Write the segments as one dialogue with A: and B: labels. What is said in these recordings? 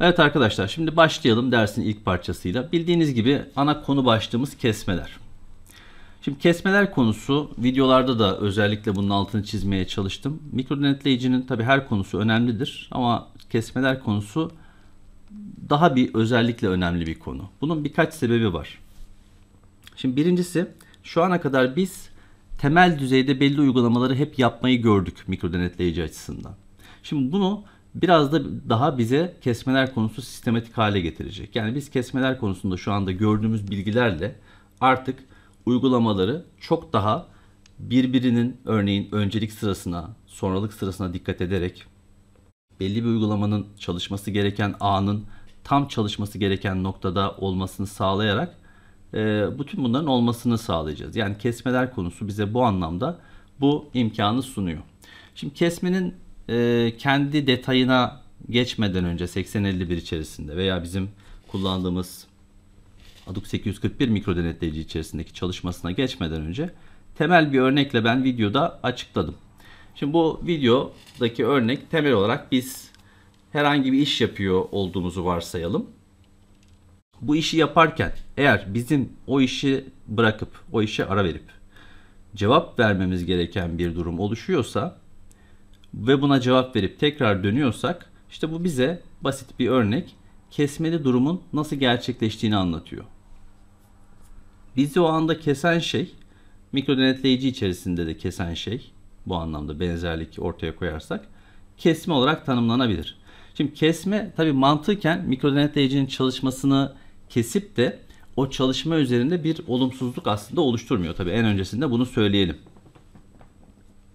A: Evet arkadaşlar şimdi başlayalım dersin ilk parçasıyla. Bildiğiniz gibi ana konu başlığımız kesmeler. Şimdi kesmeler konusu videolarda da özellikle bunun altını çizmeye çalıştım. Mikro denetleyicinin tabi her konusu önemlidir ama kesmeler konusu daha bir özellikle önemli bir konu. Bunun birkaç sebebi var. Şimdi birincisi şu ana kadar biz temel düzeyde belli uygulamaları hep yapmayı gördük mikro denetleyici açısından. Şimdi bunu biraz da daha bize kesmeler konusu sistematik hale getirecek. Yani biz kesmeler konusunda şu anda gördüğümüz bilgilerle artık uygulamaları çok daha birbirinin örneğin öncelik sırasına, sonralık sırasına dikkat ederek belli bir uygulamanın çalışması gereken anın tam çalışması gereken noktada olmasını sağlayarak e, bütün bunların olmasını sağlayacağız. Yani kesmeler konusu bize bu anlamda bu imkanı sunuyor. Şimdi kesmenin e, kendi detayına geçmeden önce 8051 içerisinde veya bizim kullandığımız ADUK 841 mikro denetleyici içerisindeki çalışmasına geçmeden önce temel bir örnekle ben videoda açıkladım. Şimdi bu videodaki örnek temel olarak biz herhangi bir iş yapıyor olduğumuzu varsayalım. Bu işi yaparken eğer bizim o işi bırakıp o işe ara verip cevap vermemiz gereken bir durum oluşuyorsa ve buna cevap verip tekrar dönüyorsak işte bu bize basit bir örnek kesmeli durumun nasıl gerçekleştiğini anlatıyor. Bizi o anda kesen şey mikro denetleyici içerisinde de kesen şey bu anlamda benzerlik ortaya koyarsak kesme olarak tanımlanabilir. Şimdi kesme tabi mantıken mikro denetleyicinin çalışmasını kesip de o çalışma üzerinde bir olumsuzluk aslında oluşturmuyor. Tabi en öncesinde bunu söyleyelim.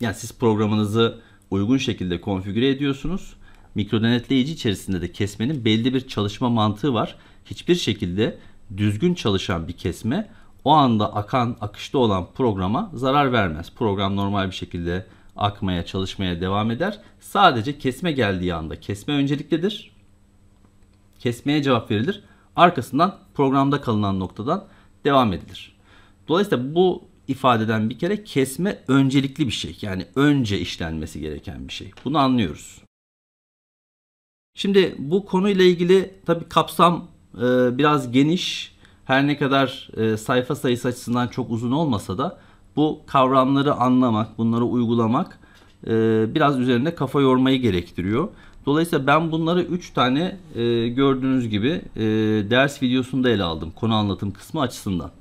A: Yani siz programınızı uygun şekilde konfigüre ediyorsunuz. Mikro denetleyici içerisinde de kesmenin belli bir çalışma mantığı var. Hiçbir şekilde düzgün çalışan bir kesme o anda akan akışta olan programa zarar vermez. Program normal bir şekilde akmaya çalışmaya devam eder. Sadece kesme geldiği anda kesme önceliklidir. Kesmeye cevap verilir. Arkasından programda kalınan noktadan devam edilir. Dolayısıyla bu ifadeden bir kere kesme öncelikli bir şey. Yani önce işlenmesi gereken bir şey. Bunu anlıyoruz. Şimdi bu konuyla ilgili tabi kapsam e, biraz geniş. Her ne kadar e, sayfa sayısı açısından çok uzun olmasa da bu kavramları anlamak, bunları uygulamak e, biraz üzerinde kafa yormayı gerektiriyor. Dolayısıyla ben bunları 3 tane e, gördüğünüz gibi e, ders videosunda ele aldım konu anlatım kısmı açısından.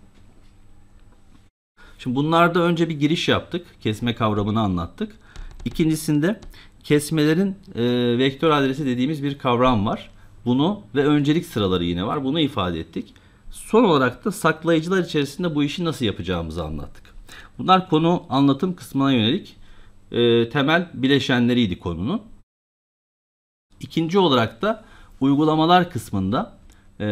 A: Şimdi bunlarda önce bir giriş yaptık. Kesme kavramını anlattık. İkincisinde kesmelerin e, vektör adresi dediğimiz bir kavram var. Bunu ve öncelik sıraları yine var. Bunu ifade ettik. Son olarak da saklayıcılar içerisinde bu işi nasıl yapacağımızı anlattık. Bunlar konu anlatım kısmına yönelik e, temel bileşenleriydi konunun. İkinci olarak da uygulamalar kısmında e,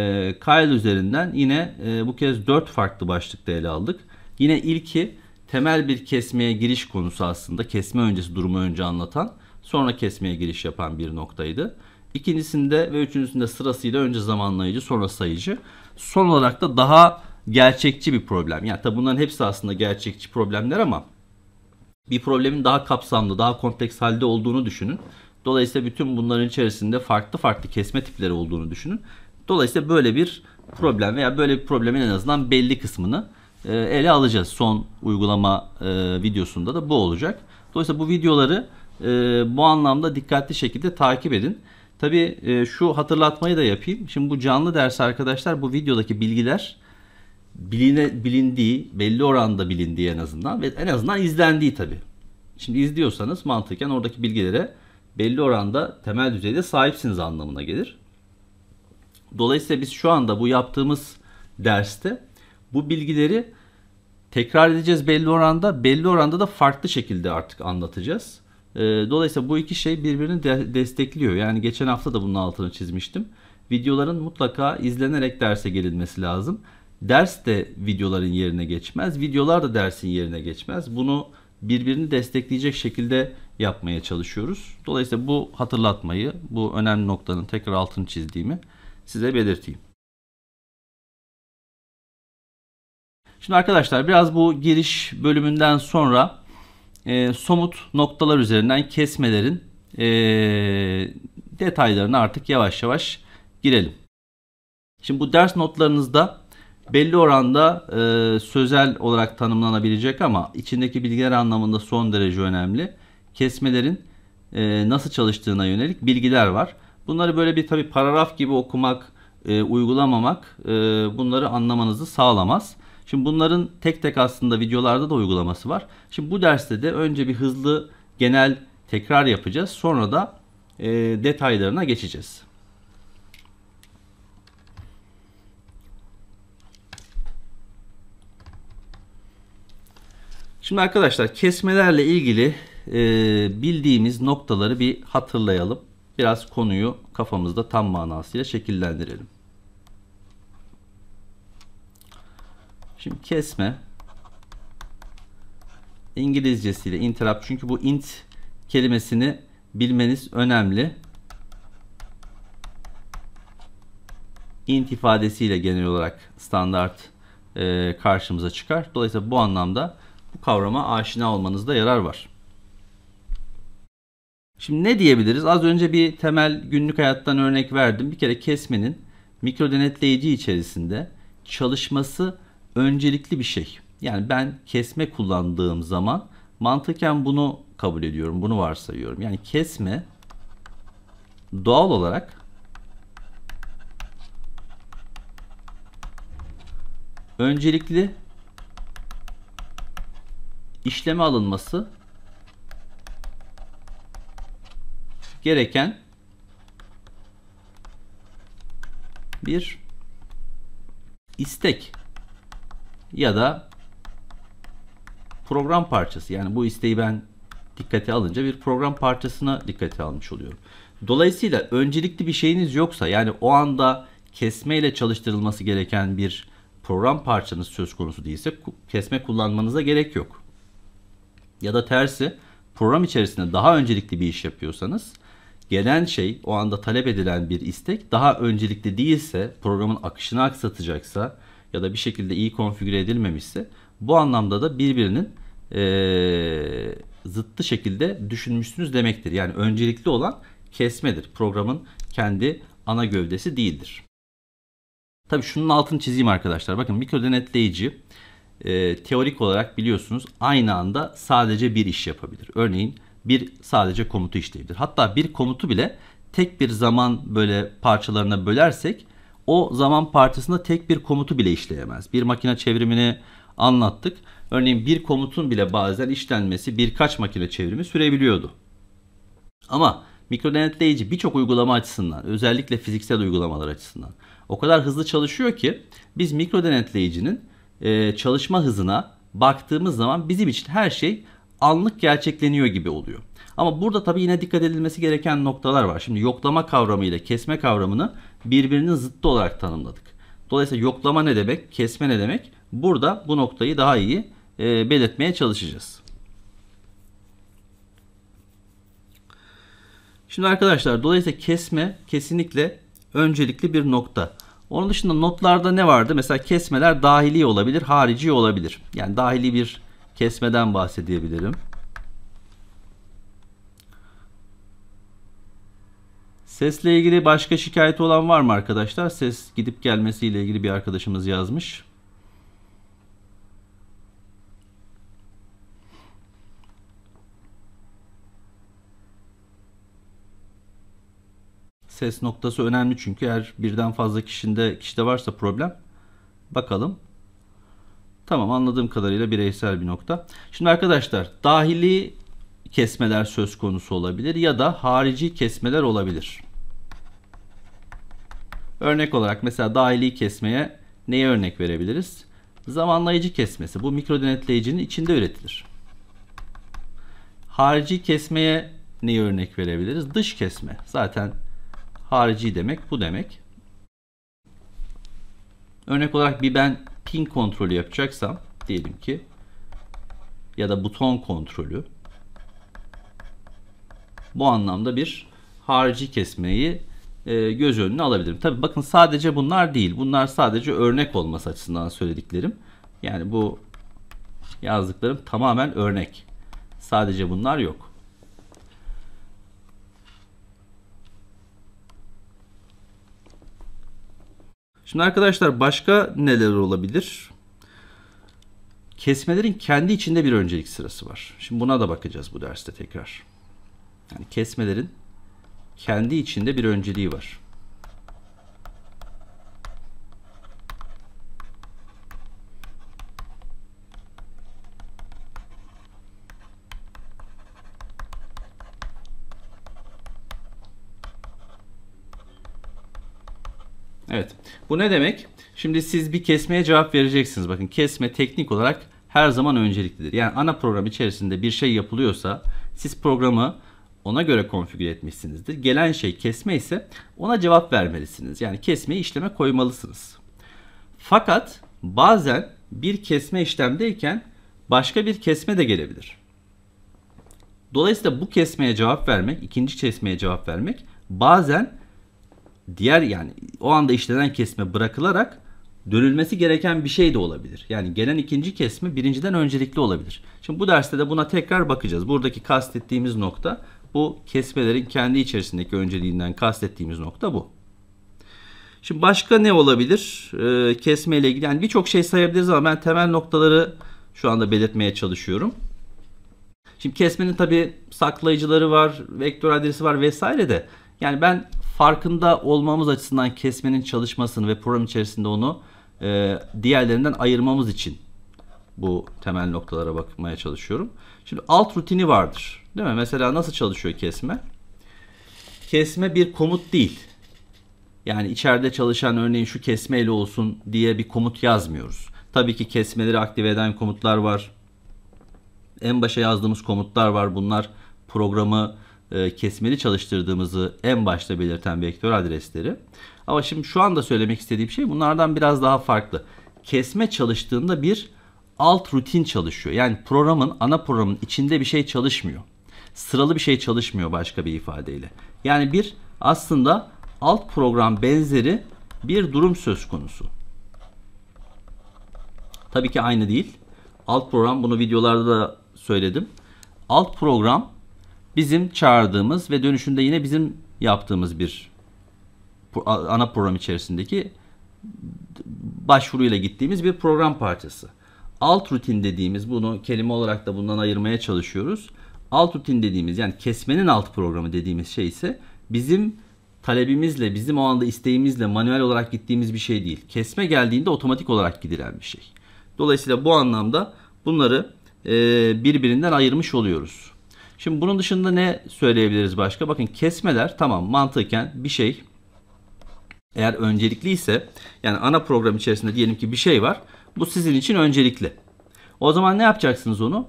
A: Kyle üzerinden yine e, bu kez dört farklı başlıkta ele aldık. Yine ilki temel bir kesmeye giriş konusu aslında. Kesme öncesi durumu önce anlatan, sonra kesmeye giriş yapan bir noktaydı. İkincisinde ve üçüncüsünde sırasıyla önce zamanlayıcı, sonra sayıcı. Son olarak da daha gerçekçi bir problem. Yani tabi bunların hepsi aslında gerçekçi problemler ama bir problemin daha kapsamlı, daha kompleks halde olduğunu düşünün. Dolayısıyla bütün bunların içerisinde farklı farklı kesme tipleri olduğunu düşünün. Dolayısıyla böyle bir problem veya böyle bir problemin en azından belli kısmını e, ele alacağız. Son uygulama e, videosunda da bu olacak. Dolayısıyla bu videoları e, bu anlamda dikkatli şekilde takip edin. Tabi şu hatırlatmayı da yapayım. Şimdi bu canlı ders arkadaşlar bu videodaki bilgiler biline, bilindiği, belli oranda bilindiği en azından ve en azından izlendiği tabi. Şimdi izliyorsanız mantıken oradaki bilgilere belli oranda temel düzeyde sahipsiniz anlamına gelir. Dolayısıyla biz şu anda bu yaptığımız derste bu bilgileri tekrar edeceğiz belli oranda. Belli oranda da farklı şekilde artık anlatacağız. Ee, dolayısıyla bu iki şey birbirini destekliyor. Yani geçen hafta da bunun altını çizmiştim. Videoların mutlaka izlenerek derse gelinmesi lazım. Ders de videoların yerine geçmez. Videolar da dersin yerine geçmez. Bunu birbirini destekleyecek şekilde yapmaya çalışıyoruz. Dolayısıyla bu hatırlatmayı, bu önemli noktanın tekrar altını çizdiğimi size belirteyim. Şimdi arkadaşlar biraz bu giriş bölümünden sonra e, somut noktalar üzerinden kesmelerin e, detaylarına artık yavaş yavaş girelim. Şimdi bu ders notlarınızda belli oranda e, sözel olarak tanımlanabilecek ama içindeki bilgiler anlamında son derece önemli. Kesmelerin e, nasıl çalıştığına yönelik bilgiler var. Bunları böyle bir tabi paragraf gibi okumak, e, uygulamamak e, bunları anlamanızı sağlamaz. Şimdi bunların tek tek aslında videolarda da uygulaması var. Şimdi bu derste de önce bir hızlı genel tekrar yapacağız. Sonra da e, detaylarına geçeceğiz. Şimdi arkadaşlar kesmelerle ilgili e, bildiğimiz noktaları bir hatırlayalım. Biraz konuyu kafamızda tam manasıyla şekillendirelim. Şimdi kesme. İngilizcesiyle interrupt. Çünkü bu int kelimesini bilmeniz önemli. int ifadesiyle genel olarak standart e, karşımıza çıkar. Dolayısıyla bu anlamda bu kavrama aşina olmanızda yarar var. Şimdi ne diyebiliriz? Az önce bir temel günlük hayattan örnek verdim. Bir kere kesmenin mikro denetleyici içerisinde çalışması öncelikli bir şey. Yani ben kesme kullandığım zaman mantıken bunu kabul ediyorum, bunu varsayıyorum. Yani kesme doğal olarak öncelikli işleme alınması gereken bir istek ya da program parçası. Yani bu isteği ben dikkate alınca bir program parçasına dikkate almış oluyorum. Dolayısıyla öncelikli bir şeyiniz yoksa yani o anda kesmeyle çalıştırılması gereken bir program parçanız söz konusu değilse kesme kullanmanıza gerek yok. Ya da tersi program içerisinde daha öncelikli bir iş yapıyorsanız gelen şey o anda talep edilen bir istek daha öncelikli değilse programın akışını aksatacaksa ya da bir şekilde iyi konfigüre edilmemişse bu anlamda da birbirinin e, zıttı şekilde düşünmüşsünüz demektir. Yani öncelikli olan kesmedir. Programın kendi ana gövdesi değildir. Tabi şunun altını çizeyim arkadaşlar. Bakın mikro denetleyici e, teorik olarak biliyorsunuz aynı anda sadece bir iş yapabilir. Örneğin bir sadece komutu işleyebilir. Hatta bir komutu bile tek bir zaman böyle parçalarına bölersek o zaman parçasında tek bir komutu bile işleyemez. Bir makine çevrimini anlattık. Örneğin bir komutun bile bazen işlenmesi birkaç makine çevrimi sürebiliyordu. Ama mikrodenetleyici birçok uygulama açısından, özellikle fiziksel uygulamalar açısından o kadar hızlı çalışıyor ki biz mikrodenetleyicinin e, çalışma hızına baktığımız zaman bizim için her şey anlık gerçekleniyor gibi oluyor. Ama burada tabii yine dikkat edilmesi gereken noktalar var. Şimdi yoklama kavramı ile kesme kavramını birbirinin zıttı olarak tanımladık. Dolayısıyla yoklama ne demek, kesme ne demek? Burada bu noktayı daha iyi e, belirtmeye çalışacağız. Şimdi arkadaşlar dolayısıyla kesme kesinlikle öncelikli bir nokta. Onun dışında notlarda ne vardı? Mesela kesmeler dahili olabilir, harici olabilir. Yani dahili bir kesmeden bahsedebilirim. Sesle ilgili başka şikayeti olan var mı arkadaşlar? Ses gidip gelmesiyle ilgili bir arkadaşımız yazmış. Ses noktası önemli çünkü eğer birden fazla kişinde kişide varsa problem. Bakalım. Tamam anladığım kadarıyla bireysel bir nokta. Şimdi arkadaşlar dahili kesmeler söz konusu olabilir ya da harici kesmeler olabilir. Örnek olarak mesela dahili kesmeye neye örnek verebiliriz? Zamanlayıcı kesmesi. Bu mikro denetleyicinin içinde üretilir. Harici kesmeye neyi örnek verebiliriz? Dış kesme. Zaten harici demek bu demek. Örnek olarak bir ben pin kontrolü yapacaksam diyelim ki ya da buton kontrolü bu anlamda bir harici kesmeyi e, göz önüne alabilirim. Tabi bakın sadece bunlar değil. Bunlar sadece örnek olması açısından söylediklerim. Yani bu yazdıklarım tamamen örnek. Sadece bunlar yok. Şimdi arkadaşlar başka neler olabilir? Kesmelerin kendi içinde bir öncelik sırası var. Şimdi buna da bakacağız bu derste tekrar. Yani kesmelerin kendi içinde bir önceliği var. Evet. Bu ne demek? Şimdi siz bir kesmeye cevap vereceksiniz. Bakın kesme teknik olarak her zaman önceliklidir. Yani ana program içerisinde bir şey yapılıyorsa siz programı ona göre konfigüre etmişsinizdir. Gelen şey kesme ise ona cevap vermelisiniz. Yani kesmeyi işleme koymalısınız. Fakat bazen bir kesme işlemdeyken başka bir kesme de gelebilir. Dolayısıyla bu kesmeye cevap vermek, ikinci kesmeye cevap vermek bazen diğer yani o anda işlenen kesme bırakılarak dönülmesi gereken bir şey de olabilir. Yani gelen ikinci kesme birinciden öncelikli olabilir. Şimdi bu derste de buna tekrar bakacağız. Buradaki kastettiğimiz nokta bu kesmelerin kendi içerisindeki önceliğinden kastettiğimiz nokta bu. Şimdi başka ne olabilir? Ee, kesme ile ilgili yani birçok şey sayabiliriz ama ben temel noktaları şu anda belirtmeye çalışıyorum. Şimdi kesmenin tabi saklayıcıları var, vektör adresi var vesaire de yani ben farkında olmamız açısından kesmenin çalışmasını ve program içerisinde onu e, diğerlerinden ayırmamız için bu temel noktalara bakmaya çalışıyorum. Şimdi alt rutini vardır. Değil mi? Mesela nasıl çalışıyor kesme? Kesme bir komut değil. Yani içeride çalışan örneğin şu kesme ile olsun diye bir komut yazmıyoruz. Tabii ki kesmeleri aktive eden komutlar var. En başa yazdığımız komutlar var. Bunlar programı e, kesmeli çalıştırdığımızı en başta belirten vektör adresleri. Ama şimdi şu anda söylemek istediğim şey bunlardan biraz daha farklı. Kesme çalıştığında bir alt rutin çalışıyor. Yani programın ana programın içinde bir şey çalışmıyor sıralı bir şey çalışmıyor başka bir ifadeyle. Yani bir aslında alt program benzeri bir durum söz konusu. Tabii ki aynı değil. Alt program bunu videolarda da söyledim. Alt program bizim çağırdığımız ve dönüşünde yine bizim yaptığımız bir ana program içerisindeki başvuruyla gittiğimiz bir program parçası. Alt rutin dediğimiz bunu kelime olarak da bundan ayırmaya çalışıyoruz. Alt rutin dediğimiz yani kesmenin alt programı dediğimiz şey ise bizim talebimizle, bizim o anda isteğimizle manuel olarak gittiğimiz bir şey değil. Kesme geldiğinde otomatik olarak gidilen bir şey. Dolayısıyla bu anlamda bunları e, birbirinden ayırmış oluyoruz. Şimdi bunun dışında ne söyleyebiliriz başka? Bakın kesmeler tamam mantıken bir şey eğer öncelikli ise yani ana program içerisinde diyelim ki bir şey var. Bu sizin için öncelikli. O zaman ne yapacaksınız onu?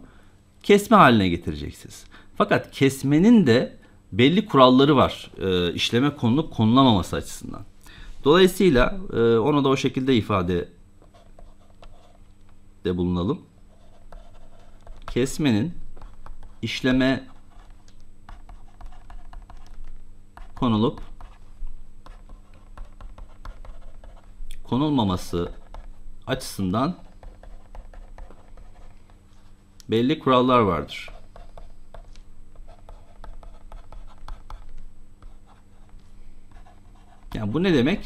A: kesme haline getireceksiniz. Fakat kesmenin de belli kuralları var e, işleme konulup konulamaması açısından. Dolayısıyla e, onu da o şekilde ifade de bulunalım. Kesmenin işleme konulup konulmaması açısından belli kurallar vardır. Yani bu ne demek?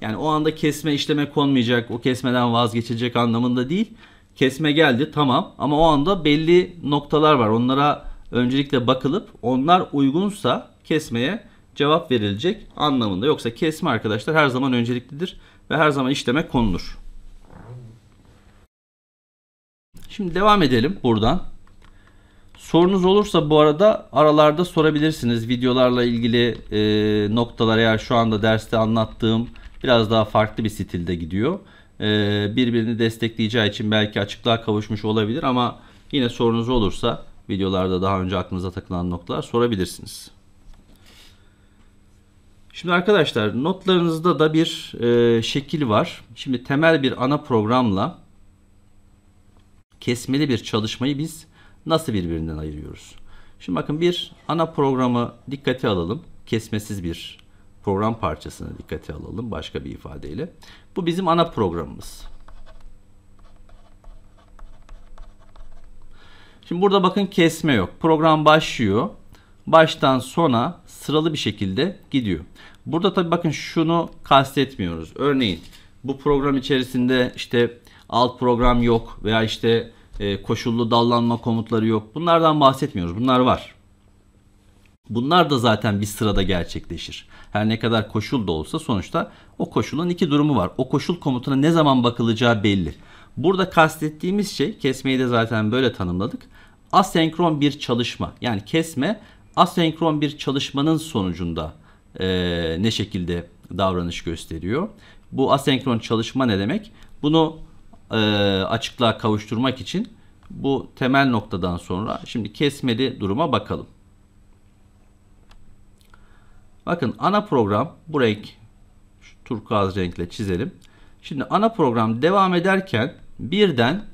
A: Yani o anda kesme işleme konmayacak, o kesmeden vazgeçecek anlamında değil. Kesme geldi tamam ama o anda belli noktalar var. Onlara öncelikle bakılıp onlar uygunsa kesmeye cevap verilecek anlamında. Yoksa kesme arkadaşlar her zaman önceliklidir ve her zaman işleme konulur. Şimdi devam edelim buradan. Sorunuz olursa bu arada aralarda sorabilirsiniz. Videolarla ilgili e, noktalar eğer şu anda derste anlattığım biraz daha farklı bir stilde gidiyor. E, birbirini destekleyeceği için belki açıklığa kavuşmuş olabilir ama yine sorunuz olursa videolarda daha önce aklınıza takılan noktalar sorabilirsiniz. Şimdi arkadaşlar notlarınızda da bir e, şekil var. Şimdi temel bir ana programla kesmeli bir çalışmayı biz nasıl birbirinden ayırıyoruz? Şimdi bakın bir ana programı dikkate alalım. Kesmesiz bir program parçasını dikkate alalım başka bir ifadeyle. Bu bizim ana programımız. Şimdi burada bakın kesme yok. Program başlıyor. Baştan sona sıralı bir şekilde gidiyor. Burada tabii bakın şunu kastetmiyoruz. Örneğin bu program içerisinde işte alt program yok veya işte e, koşullu dallanma komutları yok. Bunlardan bahsetmiyoruz. Bunlar var. Bunlar da zaten bir sırada gerçekleşir. Her ne kadar koşul da olsa sonuçta o koşulun iki durumu var. O koşul komutuna ne zaman bakılacağı belli. Burada kastettiğimiz şey kesmeyi de zaten böyle tanımladık. Asenkron bir çalışma yani kesme asenkron bir çalışmanın sonucunda e, ne şekilde davranış gösteriyor. Bu asenkron çalışma ne demek? Bunu e, açıklığa kavuşturmak için bu temel noktadan sonra şimdi kesmeli duruma bakalım. Bakın ana program bu renk şu turkuaz renkle çizelim. Şimdi ana program devam ederken birden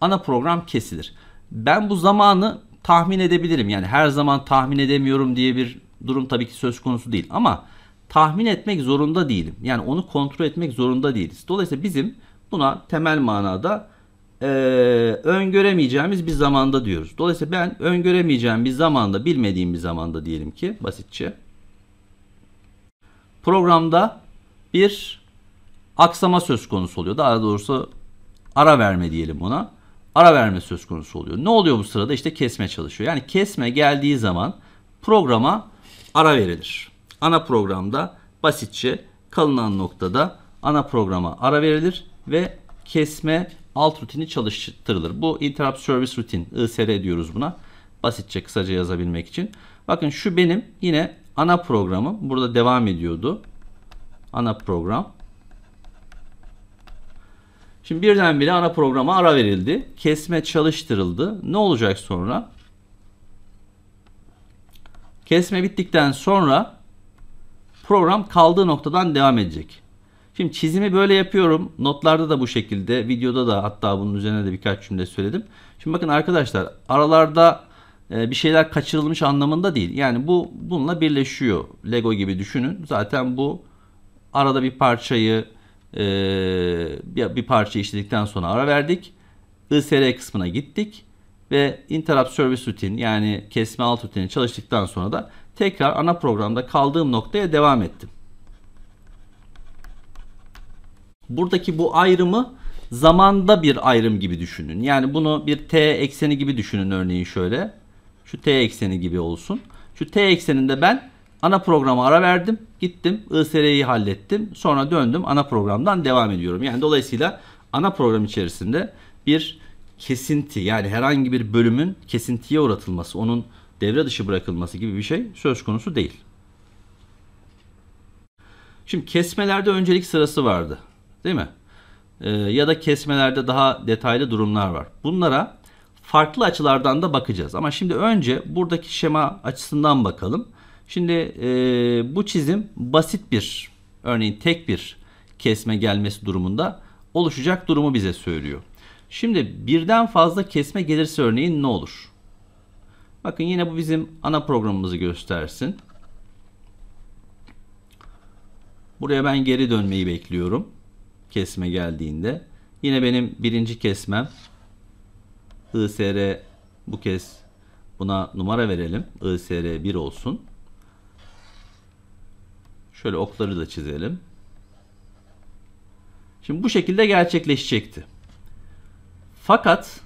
A: ana program kesilir. Ben bu zamanı tahmin edebilirim. Yani her zaman tahmin edemiyorum diye bir durum tabii ki söz konusu değil. Ama tahmin etmek zorunda değilim. Yani onu kontrol etmek zorunda değiliz. Dolayısıyla bizim Buna temel manada e, öngöremeyeceğimiz bir zamanda diyoruz. Dolayısıyla ben öngöremeyeceğim bir zamanda, bilmediğim bir zamanda diyelim ki basitçe. Programda bir aksama söz konusu oluyor. Daha doğrusu ara verme diyelim buna. Ara verme söz konusu oluyor. Ne oluyor bu sırada? İşte kesme çalışıyor. Yani kesme geldiği zaman programa ara verilir. Ana programda basitçe kalınan noktada ana programa ara verilir ve kesme alt rutini çalıştırılır. Bu interrupt service routine, ISR diyoruz buna. Basitçe kısaca yazabilmek için. Bakın şu benim yine ana programım. Burada devam ediyordu. Ana program. Şimdi birdenbire ana programa ara verildi. Kesme çalıştırıldı. Ne olacak sonra? Kesme bittikten sonra program kaldığı noktadan devam edecek. Şimdi çizimi böyle yapıyorum. Notlarda da bu şekilde. Videoda da hatta bunun üzerine de birkaç cümle söyledim. Şimdi bakın arkadaşlar aralarda e, bir şeyler kaçırılmış anlamında değil. Yani bu bununla birleşiyor. Lego gibi düşünün. Zaten bu arada bir parçayı e, bir parça işledikten sonra ara verdik. ISR kısmına gittik ve interrupt service routine yani kesme alt rutini çalıştıktan sonra da tekrar ana programda kaldığım noktaya devam ettim. Buradaki bu ayrımı zamanda bir ayrım gibi düşünün. Yani bunu bir t ekseni gibi düşünün örneğin şöyle. Şu t ekseni gibi olsun. Şu t ekseninde ben ana programa ara verdim. Gittim ISR'yi hallettim. Sonra döndüm ana programdan devam ediyorum. Yani dolayısıyla ana program içerisinde bir kesinti yani herhangi bir bölümün kesintiye uğratılması, onun devre dışı bırakılması gibi bir şey söz konusu değil. Şimdi kesmelerde öncelik sırası vardı değil mi? E, ya da kesmelerde daha detaylı durumlar var. Bunlara farklı açılardan da bakacağız. Ama şimdi önce buradaki şema açısından bakalım. Şimdi e, bu çizim basit bir örneğin tek bir kesme gelmesi durumunda oluşacak durumu bize söylüyor. Şimdi birden fazla kesme gelirse örneğin ne olur? Bakın yine bu bizim ana programımızı göstersin. Buraya ben geri dönmeyi bekliyorum kesme geldiğinde yine benim birinci kesmem ISR bu kez buna numara verelim. ISR 1 olsun. Şöyle okları da çizelim. Şimdi bu şekilde gerçekleşecekti. Fakat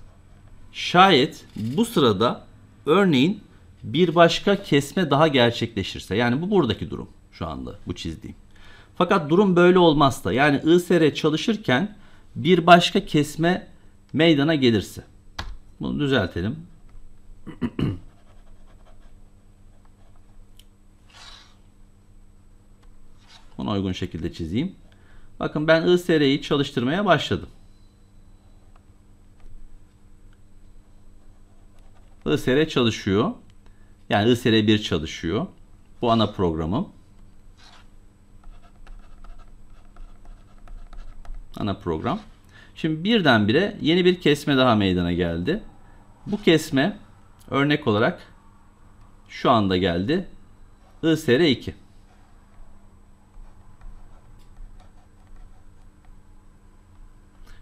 A: şayet bu sırada örneğin bir başka kesme daha gerçekleşirse yani bu buradaki durum şu anda bu çizdiğim. Fakat durum böyle olmaz da, yani ISR çalışırken bir başka kesme meydana gelirse. Bunu düzeltelim. Bunu uygun şekilde çizeyim. Bakın ben ISR'yi çalıştırmaya başladım. ISR çalışıyor. Yani ISR1 çalışıyor. Bu ana programım. Ana program. Şimdi birdenbire yeni bir kesme daha meydana geldi. Bu kesme örnek olarak şu anda geldi. ISR2.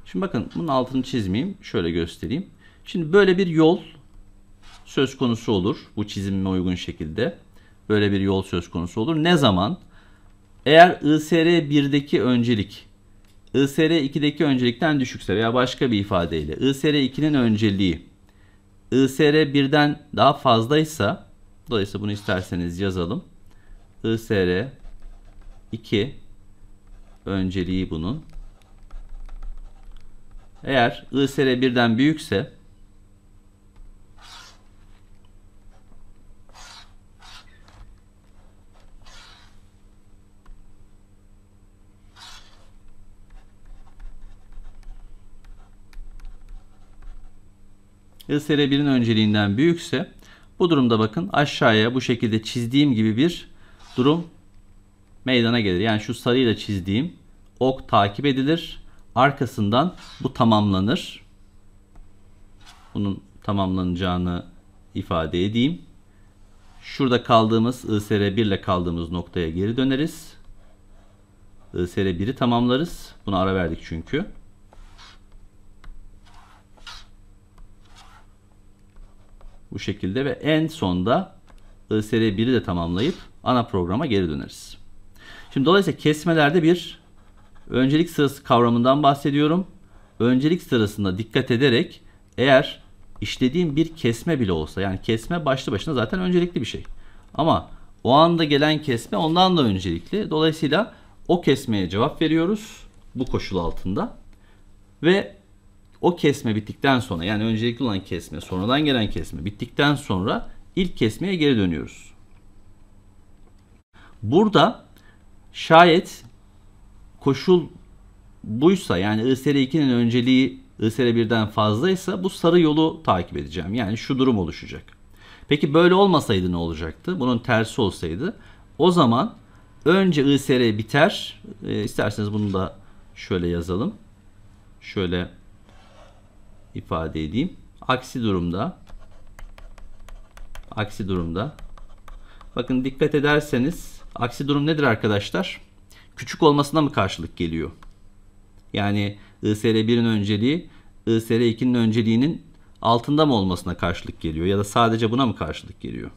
A: Şimdi bakın bunun altını çizmeyeyim. Şöyle göstereyim. Şimdi böyle bir yol söz konusu olur. Bu çizimime uygun şekilde. Böyle bir yol söz konusu olur. Ne zaman? Eğer ISR1'deki öncelik ISR 2'deki e öncelikten düşükse veya başka bir ifadeyle ISR 2'nin e önceliği ISR 1'den e daha fazlaysa dolayısıyla bunu isterseniz yazalım. ISR 2 önceliği bunun. Eğer ISR 1'den büyükse ISR1'in önceliğinden büyükse bu durumda bakın aşağıya bu şekilde çizdiğim gibi bir durum meydana gelir. Yani şu sarıyla çizdiğim ok takip edilir. Arkasından bu tamamlanır. Bunun tamamlanacağını ifade edeyim. Şurada kaldığımız ISR1 ile kaldığımız noktaya geri döneriz. ISR1'i tamamlarız. Buna ara verdik çünkü. Bu şekilde ve en sonda ISR1'i e, de tamamlayıp ana programa geri döneriz. Şimdi dolayısıyla kesmelerde bir öncelik sırası kavramından bahsediyorum. Öncelik sırasında dikkat ederek eğer işlediğim bir kesme bile olsa yani kesme başlı başına zaten öncelikli bir şey. Ama o anda gelen kesme ondan da öncelikli. Dolayısıyla o kesmeye cevap veriyoruz bu koşul altında. Ve o kesme bittikten sonra yani öncelikli olan kesme sonradan gelen kesme bittikten sonra ilk kesmeye geri dönüyoruz. Burada şayet koşul buysa yani ISR2'nin önceliği ISR1'den fazlaysa bu sarı yolu takip edeceğim. Yani şu durum oluşacak. Peki böyle olmasaydı ne olacaktı? Bunun tersi olsaydı o zaman önce ISR biter. E, isterseniz bunu da şöyle yazalım. Şöyle ifade edeyim. Aksi durumda aksi durumda bakın dikkat ederseniz aksi durum nedir arkadaşlar? Küçük olmasına mı karşılık geliyor? Yani ISR1'in önceliği ISR2'nin önceliğinin altında mı olmasına karşılık geliyor ya da sadece buna mı karşılık geliyor?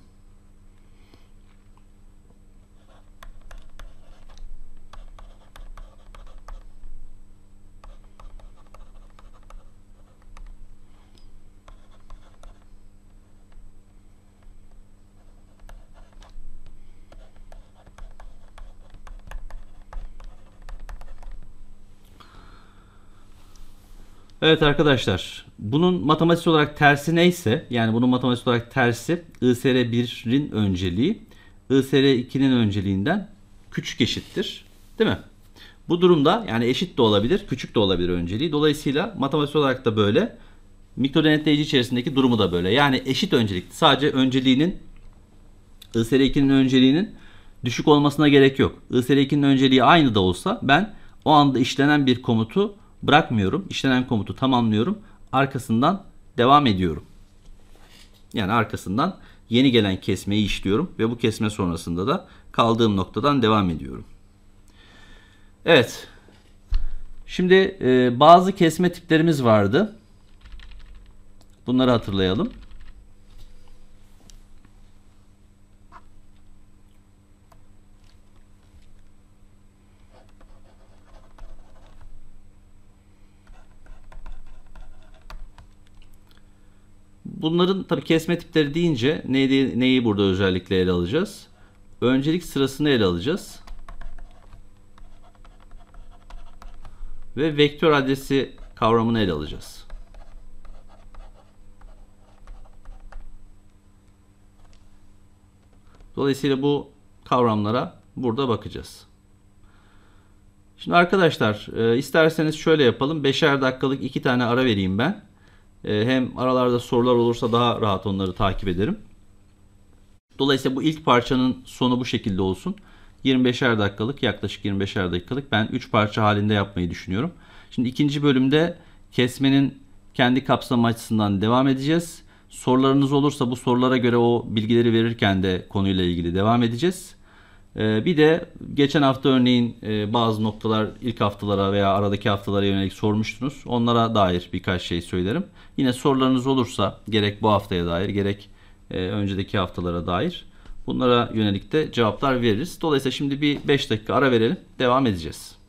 A: Evet arkadaşlar bunun matematik olarak tersi neyse yani bunun matematik olarak tersi ISR 1'in önceliği ISR 2'nin önceliğinden küçük eşittir. Değil mi? Bu durumda yani eşit de olabilir küçük de olabilir önceliği. Dolayısıyla matematik olarak da böyle mikro denetleyici içerisindeki durumu da böyle. Yani eşit öncelikli sadece önceliğinin ISR 2'nin önceliğinin düşük olmasına gerek yok. ISR 2'nin önceliği aynı da olsa ben o anda işlenen bir komutu bırakmıyorum. İşlenen komutu tamamlıyorum. Arkasından devam ediyorum. Yani arkasından yeni gelen kesmeyi işliyorum ve bu kesme sonrasında da kaldığım noktadan devam ediyorum. Evet. Şimdi e, bazı kesme tiplerimiz vardı. Bunları hatırlayalım. bunların tabii kesme tipleri deyince neyi, neyi burada özellikle ele alacağız? Öncelik sırasını ele alacağız. Ve vektör adresi kavramını ele alacağız. Dolayısıyla bu kavramlara burada bakacağız. Şimdi arkadaşlar e, isterseniz şöyle yapalım. Beşer dakikalık iki tane ara vereyim ben. Ee, hem aralarda sorular olursa daha rahat onları takip ederim. Dolayısıyla bu ilk parçanın sonu bu şekilde olsun. 25'er dakikalık yaklaşık 25'er dakikalık ben 3 parça halinde yapmayı düşünüyorum. Şimdi ikinci bölümde kesmenin kendi kapsam açısından devam edeceğiz. Sorularınız olursa bu sorulara göre o bilgileri verirken de konuyla ilgili devam edeceğiz. Ee, bir de geçen hafta örneğin e, bazı noktalar ilk haftalara veya aradaki haftalara yönelik sormuştunuz. Onlara dair birkaç şey söylerim. Yine sorularınız olursa gerek bu haftaya dair gerek e, önceki haftalara dair bunlara yönelik de cevaplar veririz. Dolayısıyla şimdi bir 5 dakika ara verelim. Devam edeceğiz.